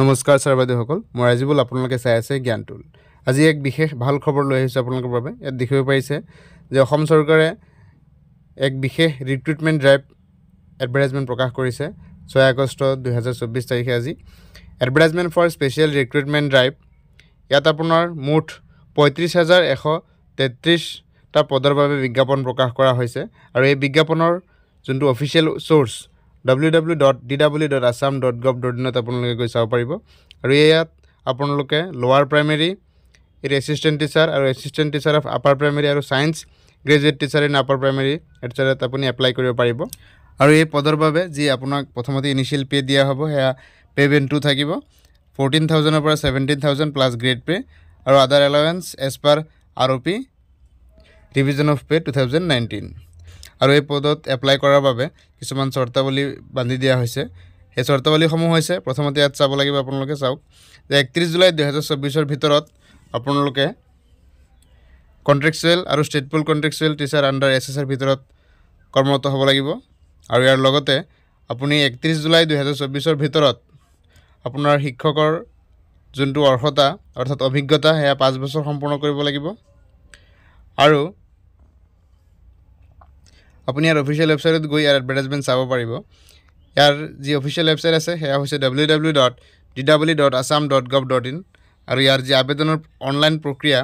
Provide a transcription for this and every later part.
নমস্কাৰ ছাৰ বাইদেউসকল মই ৰাজীৱল আপোনালোকে চাই আছে জ্ঞান টোল আজি এক বিশেষ ভাল খবৰ লৈ আহিছোঁ আপোনালোকৰ বাবে ইয়াত দেখিব পাৰিছে যে অসম চৰকাৰে এক বিশেষ ৰিক্ৰুইটমেণ্ট ড্ৰাইভ এডভাৰটাইজমেণ্ট প্ৰকাশ কৰিছে ছয় আগষ্ট দুহেজাৰ চৌব্বিছ তাৰিখে আজি advertisement for special recruitment drive ইয়াত আপোনাৰ মুঠ পঁয়ত্ৰিছ হাজাৰ এশ তেত্ৰিছটা পদৰ বাবে বিজ্ঞাপন প্ৰকাশ কৰা হৈছে আৰু এই বিজ্ঞাপনৰ যোনটো official search W W dot D W dot Assam dot gov dot ইনত আপোনালোকে গৈ চাব পাৰিব আৰু ইয়াত আপোনালোকে লোৱাৰ প্ৰাইমেৰী এইটো এচিষ্টেণ্ট টিচাৰ আৰু assistant teacher of upper primary আৰু science graduate teacher in upper primary এটচাৰত আপুনি এপ্লাই কৰিব পাৰিব আৰু এই পদৰ বাবে যি আপোনাক প্ৰথমতে ইনিচিয়েল পে' দিয়া হ'ব সেয়া পে'মেণ্টটো থাকিব ফৰ্টিন থাউজেণ্ডৰ পৰা seventeen thousand plus grade pay' আৰু other allowance as per R O' P division of pay' two thousand nineteen আৰু এই পদত এপ্লাই কৰাৰ বাবে কিছুমান চৰ্তাৱলী বান্ধি দিয়া হৈছে সেই চৰ্তাৱলীসমূহ হৈছে প্ৰথমতে ইয়াত চাব লাগিব আপোনালোকে চাওক যে একত্ৰিছ জুলাই দুহেজাৰ চৌব্বিছৰ ভিতৰত আপোনালোকে কণ্ট্ৰেকচুৱেল আৰু state pool contractual teacher under S S এৰ ভিতৰত কৰ্মৰত হ'ব লাগিব আৰু ইয়াৰ লগতে আপুনি একত্ৰিছ জুলাই দুহেজাৰ চৌব্বিছৰ ভিতৰত আপোনাৰ শিক্ষকৰ যোনটো অৰ্হতা অৰ্থাৎ অভিজ্ঞতা সেয়া পাঁচ বছৰ সম্পূৰ্ণ কৰিব লাগিব আৰু আপুনি ইয়াৰ অফিচিয়েল ৱেবছাইটত গৈ ইয়াৰ এডভাৰটাইজমেণ্ট চাব পাৰিব ইয়াৰ যি অফিচিয়েল ৱেবছাইট আছে সেয়া হৈছে W W dot D W dot Assam dot gov dot in আৰু ইয়াৰ যি আবেদনৰ অনলাইন প্ৰক্ৰিয়া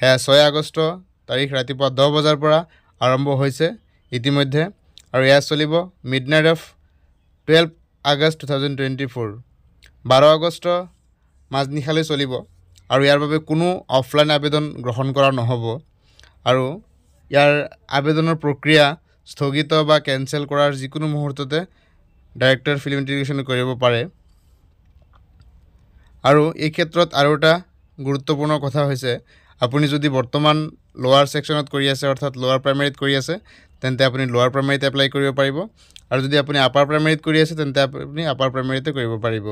সেয়া ছয় আগষ্ট তাৰিখ ৰাতিপুৱা দহ বজাৰ পৰা আৰম্ভ হৈছে ইতিমধ্যে আৰু এয়া চলিব midnight of twelve August two thousand twenty four বাৰ আগষ্ট মাজনিশালৈ চলিব আৰু ইয়াৰ বাবে কোনো অফলাইন আবেদন গ্ৰহণ কৰা নহ'ব আৰু ইয়াৰ আবেদনৰ প্ৰক্ৰিয়া স্থগিত বা কেনচেল কৰাৰ যিকোনো মুহূৰ্ততে ডাইৰেক্টৰে ফিল্ম ইণ্টিগ্ৰেশ্যন কৰিব পাৰে আৰু এই ক্ষেত্ৰত আৰু এটা গুৰুত্বপূৰ্ণ কথা হৈছে আপুনি যদি বৰ্তমান লোৱাৰ ছেকশ্যনত কৰি আছে অৰ্থাৎ লৱাৰ প্ৰাইমেৰীত কৰি আছে তেন্তে আপুনি লৱাৰ প্ৰাইমেৰীত এপ্লাই কৰিব পাৰিব আৰু যদি আপুনি আপাৰ প্ৰাইমেৰীত কৰি আছে তেন্তে আপুনি আপাৰ প্ৰাইমেৰীতে কৰিব পাৰিব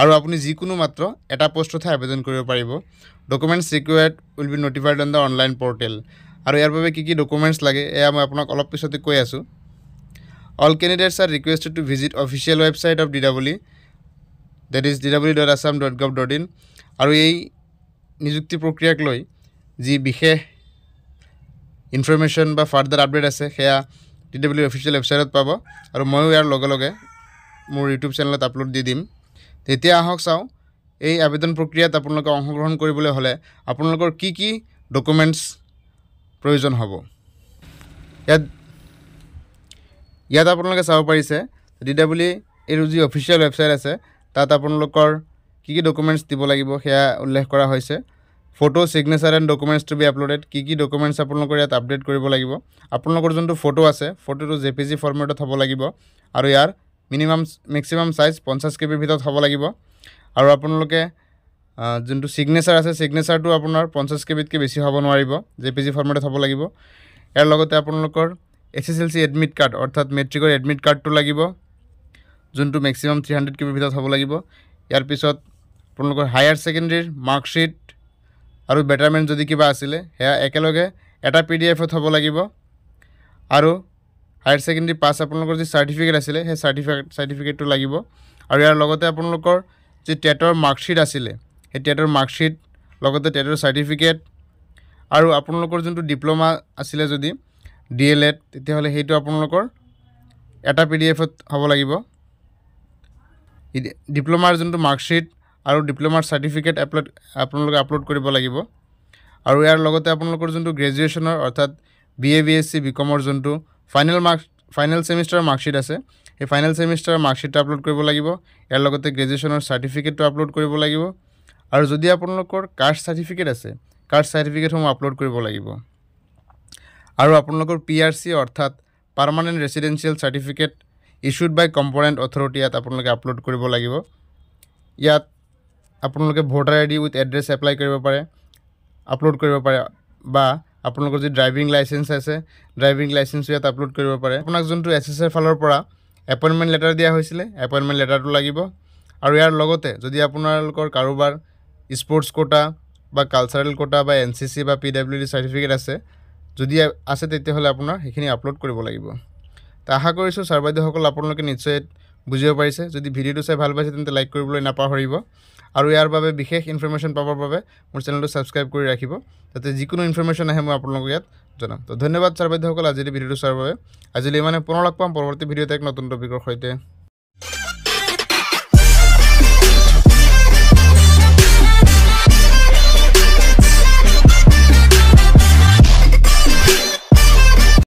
আৰু আপুনি যিকোনো মাত্ৰ এটা পষ্টতহে আবেদন কৰিব পাৰিব documents required will be notified on the online portal আৰু ইয়াৰ বাবে কি কি ডকুমেণ্টছ লাগে এয়া মই আপোনাক অলপ পিছতে কৈ আছোঁ all candidates are requested to visit official website of D W that is D W dot Assam dot gov dot in আৰু এই নিযুক্তি প্ৰক্ৰিয়াক লৈ যি বিশেষ ইনফৰ্মেশ্যন বা ফাৰ্ডাৰ আপডেট আছে সেয়া ডি ডাব্লিউ অফিচিয়েল ৱেবছাইটত পাব আৰু ময়ো ইয়াৰ লগে লগে মোৰ ইউটিউব চেনেলত আপলোড দি দিম তেতিয়া আহক চাওঁ এই আবেদন প্ৰক্ৰিয়াত আপোনালোকে অংশগ্ৰহণ কৰিবলৈ হ'লে আপোনালোকৰ কি কি ডকুমেণ্টছ প্ৰয়োজন হ'ব ইয়াত ইয়াত আপোনালোকে চাব পাৰিছে ডি ডাব্লিউ এইটো যি অফিচিয়েল ৱেবছাইট আছে তাত আপোনালোকৰ কি কি ডকুমেণ্টছ দিব লাগিব সেয়া উল্লেখ কৰা হৈছে photo signature and documents to be uploaded কি কি ডকুমেণ্টছ আপোনালোকৰ ইয়াত আপডেট কৰিব লাগিব আপোনালোকৰ যোনটো ফটো আছে ফটোটো জে পি জি ফৰ্মেটত হ'ব লাগিব আৰু ইয়াৰ মিনিমাম মেক্সিমাম চাইজ পঞ্চাছ কে বিৰ ভিতৰত হ'ব লাগিব আৰু আপোনালোকে যোনটো ছিগনেচাৰ আছে ছিগনেচাৰটো আপোনাৰ পঞ্চাছ কে কেবিতকৈ বেছি হ'ব নোৱাৰিব জে পি জি ফৰ্মেটত হ'ব লাগিব ইয়াৰ লগতে আপোনালোকৰ S S L C admit card অৰ্থাৎ মেট্ৰিকৰ এডমিট কাৰ্ডটো লাগিব যোনটো মেক্সিমাম থ্ৰী হাণ্ড্ৰেড কেবিৰ ভিতৰত হ'ব লাগিব ইয়াৰ পিছত আপোনালোকৰ হায়াৰ ছেকেণ্ডেৰীৰ মাৰ্কশ্বিট আৰু বেটাৰমেণ্ট যদি কিবা আছিলে সেয়া একেলগে এটা পি ডি এফত হ'ব লাগিব আৰু হায়াৰ ছেকেণ্ডেৰী পাছ আপোনালোকৰ যি চাৰ্টিফিকেট আছিলে সেই চাৰ্টিফিকেট চাৰ্টিফিকেটটো লাগিব আৰু ইয়াৰ লগতে আপোনালোকৰ যি টেটৰ মাৰ্কশ্বিট আছিলে সেই টেটৰ মাৰ্কশ্বিট লগতে টেটৰ চাৰ্টিফিকেট আৰু আপোনালোকৰ যোনটো ডিপ্ল'মা আছিলে যদি ডি এল এড তেতিয়াহ'লে সেইটো আপোনালোকৰ এটা পি ডি এফত হ'ব লাগিব ডিপ্ল'মাৰ যোনটো মাৰ্কশ্বিট আৰু ডিপ্ল'মাৰ চাৰ্টিফিকেট এপ্ল'ড আপোনালোকে আপলোড কৰিব লাগিব আৰু ইয়াৰ লগতে আপোনালোকৰ যোনটো গ্ৰেজুৱেশ্যনৰ অৰ্থাৎ B A B S C বি কমৰ যোনটো ফাইনেল মাৰ্ক ফাইনেল ছেমিষ্টাৰৰ মাৰ্কশ্বিট আছে সেই ফাইনেল ছেমিষ্টাৰৰ মাৰ্কশ্বিটটো আপলোড কৰিব লাগিব ইয়াৰ লগতে গ্ৰেজুৱেশ্যনৰ চাৰ্টিফিকেটটো আপলোড কৰিব লাগিব আৰু যদি আপোনালোকৰ কাষ্ট চাৰ্টিফিকেট আছে কাষ্ট চাৰ্টিফিকেটসমূহ আপলোড কৰিব লাগিব আৰু আপোনালোকৰ পি আৰ চি অৰ্থাৎ permanent residential certificate issued by component authority ইয়াত আপোনালোকে আপলোড কৰিব লাগিব ইয়াত আপোনালোকে voter I D with address apply কৰিব পাৰে আপলোড কৰিব পাৰে বা আপোনালোকৰ যি ড্ৰাইভিং লাইচেঞ্চ আছে ড্ৰাইভিং লাইচেঞ্চো ইয়াত আপলোড কৰিব পাৰে আপোনাক যোনটো এছ এছ এৰ ফালৰ পৰা এপইণ্টমেণ্ট লেটাৰ দিয়া হৈছিলে এপইণ্টমেণ্ট লেটাৰটো লাগিব আৰু ইয়াৰ লগতে যদি আপোনালোকৰ কাৰোবাৰ স্পৰ্টছ কোটা বা কালচাৰেল কোটা বা এন চি চি বা পি ডাব্লিউ ডি চাৰ্টিফিকেট আছে যদি আছে তেতিয়াহ'লে আপোনাৰ সেইখিনি আপলোড কৰিব লাগিব তো আশা কৰিছোঁ ছাৰ বাইদেউসকল আপোনালোকে নিশ্চয় বুজিব পাৰিছে যদি ভিডিঅ'টো চাই ভাল পাইছে তেন্তে লাইক কৰিবলৈ নাপাহৰিব আৰু ইয়াৰ বাবে বিশেষ ইনফৰ্মেশ্যন পাবৰ বাবে মোৰ চেনেলটো ছাবস্ক্ৰাইব কৰি ৰাখিব যাতে যিকোনো ইনফৰ্মেশ্যন আহে মই আপোনালোকক ইয়াত জনাম তো ধন্যবাদ ছাৰ বাইদেউসকল আজিৰ ভিডিঅ'টো চোৱাৰ বাবে আজিলৈ ইমানে পুনৰ লগ পাম পৰৱৰ্তী ভিডিঅ'তে এক নতুন টপিকৰ সৈতে